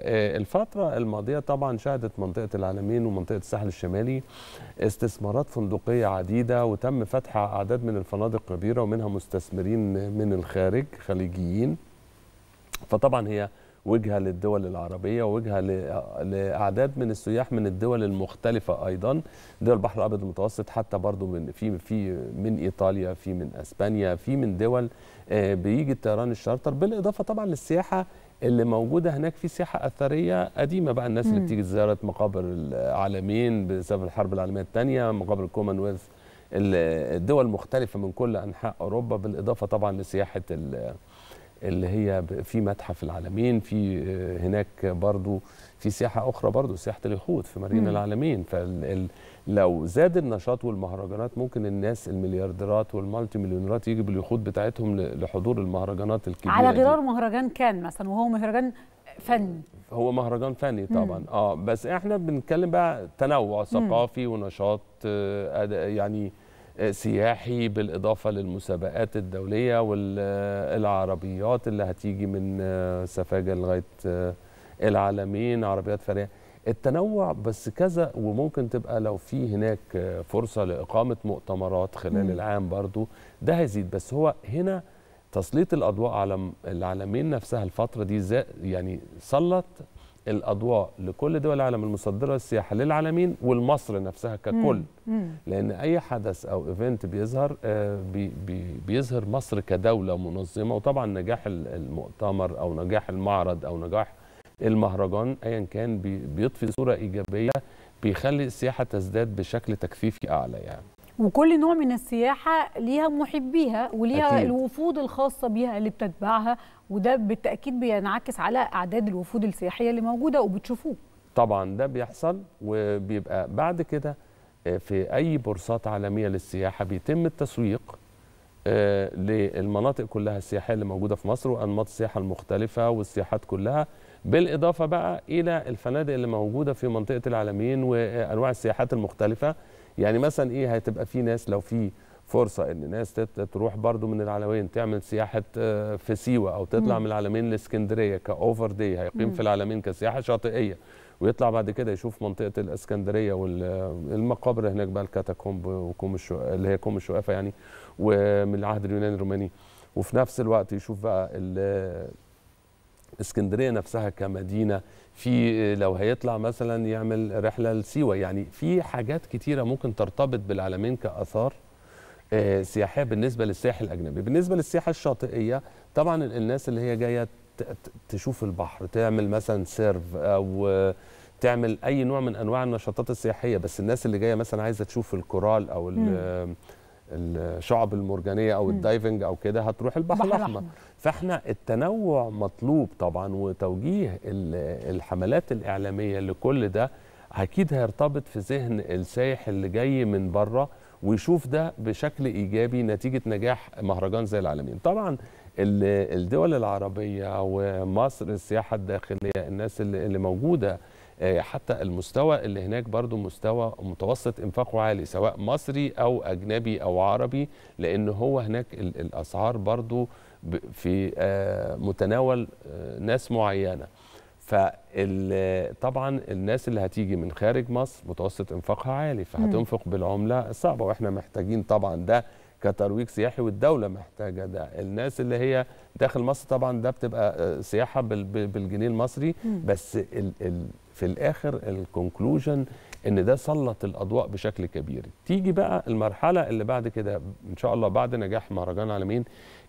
آه، الفترة الماضية طبعا شهدت منطقة العالمين ومنطقة الساحل الشمالي استثمارات فندقية عديدة وتم فتح أعداد من الفنادق كبيرة ومنها مستثمرين من الخارج خليجيين فطبعا هي وجهة للدول العربية ووجهة لأعداد من السياح من الدول المختلفة أيضا دول البحر الأبيض المتوسط حتى برضو من في في من إيطاليا في من أسبانيا في من دول آه، بيجي الطيران الشارتر بالإضافة طبعا للسياحة اللي موجوده هناك في سياحه اثريه قديمه بقى الناس مم. اللي بتيجي زياره مقابر العالمين بسبب الحرب العالميه الثانيه مقابر الكومنولث الدول مختلفه من كل انحاء اوروبا بالاضافه طبعا لسياحه اللي هي في متحف العالمين في آه، هناك برضو في سياحة أخرى برضو سياحة اليخوت في مارينا العالمين فلو زاد النشاط والمهرجانات ممكن الناس المليارديرات والمالتي مليونيرات يجي باليخوت بتاعتهم لحضور المهرجانات الكبيرة على غرار مهرجان كان مثلا وهو مهرجان فن هو مهرجان فني طبعا مم. اه بس احنا بنتكلم بقى تنوع ثقافي ونشاط آه يعني سياحي بالإضافة للمسابقات الدولية والعربيات اللي هتيجي من سفاجة لغاية العالمين عربيات فريق التنوع بس كذا وممكن تبقى لو في هناك فرصة لإقامة مؤتمرات خلال م. العام برضو ده هيزيد بس هو هنا تسليط الأضواء على العالمين نفسها الفترة دي يعني سلط الاضواء لكل دول العالم المصدره للسياحه للعالمين والمصر نفسها ككل مم. لان اي حدث او ايفنت بيظهر آه، بي بي بيظهر مصر كدوله منظمه وطبعا نجاح المؤتمر او نجاح المعرض او نجاح المهرجان ايا كان بيضفي صوره ايجابيه بيخلي السياحه تزداد بشكل تكثيفي اعلى يعني وكل نوع من السياحه ليها محبيها وليها أكيد. الوفود الخاصه بيها اللي بتتبعها وده بالتاكيد بينعكس على اعداد الوفود السياحيه اللي موجوده وبتشوفوه طبعا ده بيحصل وبيبقى بعد كده آه، في اي بورصات عالميه للسياحه بيتم التسويق آه، للمناطق كلها السياحيه اللي موجوده في مصر وانماط السياحه المختلفه والسياحات كلها بالاضافه بقى الى الفنادق اللي موجوده في منطقه العالمين وانواع السياحات المختلفه يعني مثلا ايه هتبقى في ناس لو في فرصه ان ناس تروح برضو من العلمين تعمل سياحه آه، في سيوه او تطلع مم. من العلمين لاسكندريه كاوفر دي هيقيم مم. في العلمين كسياحه شاطئيه ويطلع بعد كده يشوف منطقه الاسكندريه والمقابر هناك بقى الكاتاكومب وكوم الشقافه اللي هي كوم الشقافه يعني ومن العهد اليوناني الروماني وفي نفس الوقت يشوف بقى اسكندريه نفسها كمدينه في آه، لو هيطلع مثلا يعمل رحله لسيوه يعني في حاجات كتيره ممكن ترتبط بالعالمين كاثار آه، سياحيه بالنسبه للسياح الاجنبي بالنسبه للسياحه الشاطئيه طبعا الناس اللي هي جايه تشوف البحر تعمل مثلا سيرف او آه، تعمل اي نوع من انواع النشاطات السياحيه بس الناس اللي جايه مثلا عايزه تشوف الكورال او الشعب المرجانيه او الدايفنج او كده هتروح البحر الاحمر فاحنا التنوع مطلوب طبعا وتوجيه الحملات الاعلاميه لكل ده اكيد هيرتبط في ذهن السائح اللي جاي من بره ويشوف ده بشكل ايجابي نتيجه نجاح مهرجان زي العالمين طبعا الدول العربيه ومصر السياحه الداخليه الناس اللي موجوده آه، حتى المستوى اللي هناك برضو مستوى متوسط انفاقه عالي سواء مصري او اجنبي او عربي لان هو هناك الاسعار برضو في آه، متناول آه، ناس معينه فطبعا الناس اللي هتيجي من خارج مصر متوسط انفاقها عالي فهتنفق بالعمله الصعبه واحنا محتاجين طبعا ده كترويج سياحي والدوله محتاجه ده الناس اللي هي داخل مصر طبعا ده بتبقى آه، سياحه بالجنيه المصري بس ال ال في الاخر الكونكلوجن ان ده سلط الاضواء بشكل كبير تيجي بقى المرحله اللي بعد كده ان شاء الله بعد نجاح مهرجان العالمين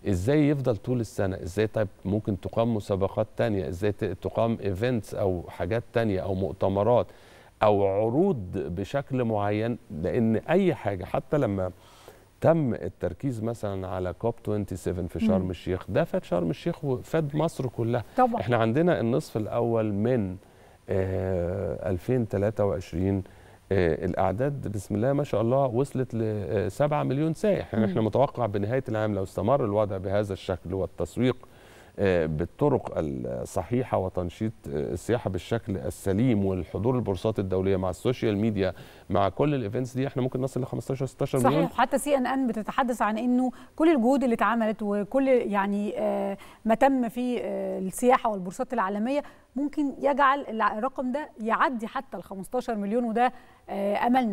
ازاي يفضل طول السنه ازاي طيب ممكن تقام مسابقات تانية ازاي تقام ايفنتس او حاجات تانية او مؤتمرات او عروض بشكل معين لان اي حاجه حتى لما تم التركيز مثلا على كوب 27 في شرم الشيخ ده فاد شرم الشيخ وفاد مصر كلها طبعا. احنا عندنا النصف الاول من آه 2023 آه الاعداد بسم الله ما شاء الله وصلت ل 7 آه، مليون سائح يعني احنا متوقع بنهايه العام لو استمر الوضع بهذا الشكل والتسويق بالطرق الصحيحه وتنشيط السياحه بالشكل السليم والحضور البورصات الدوليه مع السوشيال ميديا مع كل الايفنتس دي احنا ممكن نصل ل 15 16 صحيح. مليون صحيح حتى سي ان ان بتتحدث عن انه كل الجهود اللي اتعملت وكل يعني آه، ما تم في آه، السياحه والبورصات العالميه ممكن يجعل الرقم ده يعدي حتى ال 15 مليون وده آه، املنا